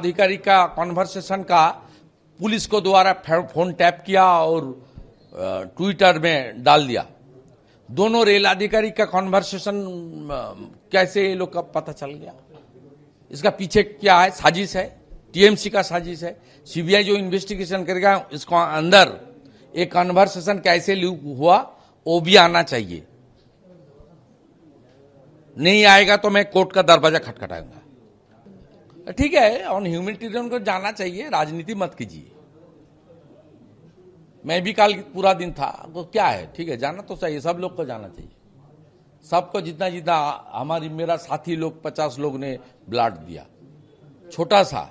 अधिकारी का कॉन्वर्सेशन का पुलिस को द्वारा फोन टैप किया और ट्विटर में डाल दिया दोनों रेल अधिकारी का कॉन्वर्सेशन कैसे ये लोग का पता चल गया इसका पीछे क्या है साजिश है टीएमसी का साजिश है सीबीआई जो इन्वेस्टिगेशन करेगा इसको अंदर एक कॉन्वर्सेशन कैसे लीक हुआ वो भी आना चाहिए नहीं आएगा तो मैं कोर्ट का दरवाजा खटखटाऊंगा ठीक है ऑन ह्यूमनिटेरियन को जाना चाहिए राजनीति मत कीजिए मैं भी काल पूरा दिन था तो क्या है ठीक है जाना तो चाहिए सब लोग को जाना चाहिए सबको जितना जितना हमारी मेरा साथी लोग पचास लोग ने ब्लड दिया छोटा सा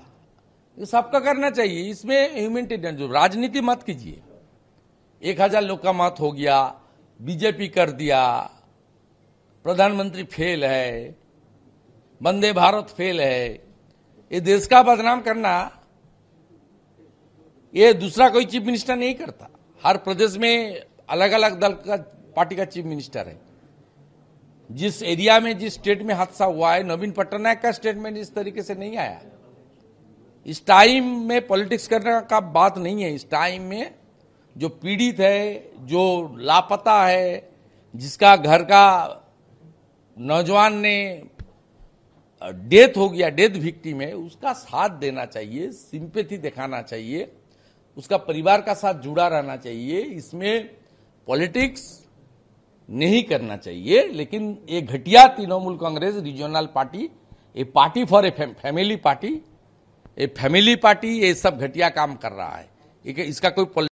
ये सबका करना चाहिए इसमें ह्यूमनिटेरियन जो राजनीति मत कीजिए एक हजार लोग का मत हो गया बीजेपी कर दिया प्रधानमंत्री फेल है वंदे भारत फेल है ये देश का बदनाम करना ये दूसरा कोई चीफ मिनिस्टर नहीं करता हर प्रदेश में अलग अलग दल का पार्टी का चीफ मिनिस्टर है जिस एरिया में जिस स्टेट में हादसा हुआ है नवीन पटनायक का स्टेटमेंट इस तरीके से नहीं आया इस टाइम में पॉलिटिक्स करने का बात नहीं है इस टाइम में जो पीड़ित है जो लापता है जिसका घर का नौजवान ने डेथ हो गया डेथ विक्टिम है उसका साथ देना चाहिए सिंपेथी दिखाना चाहिए उसका परिवार का साथ जुड़ा रहना चाहिए इसमें पॉलिटिक्स नहीं करना चाहिए लेकिन ये घटिया Trinamool Congress regional party a party for a family party a family party ये सब घटिया काम कर रहा है इसका कोई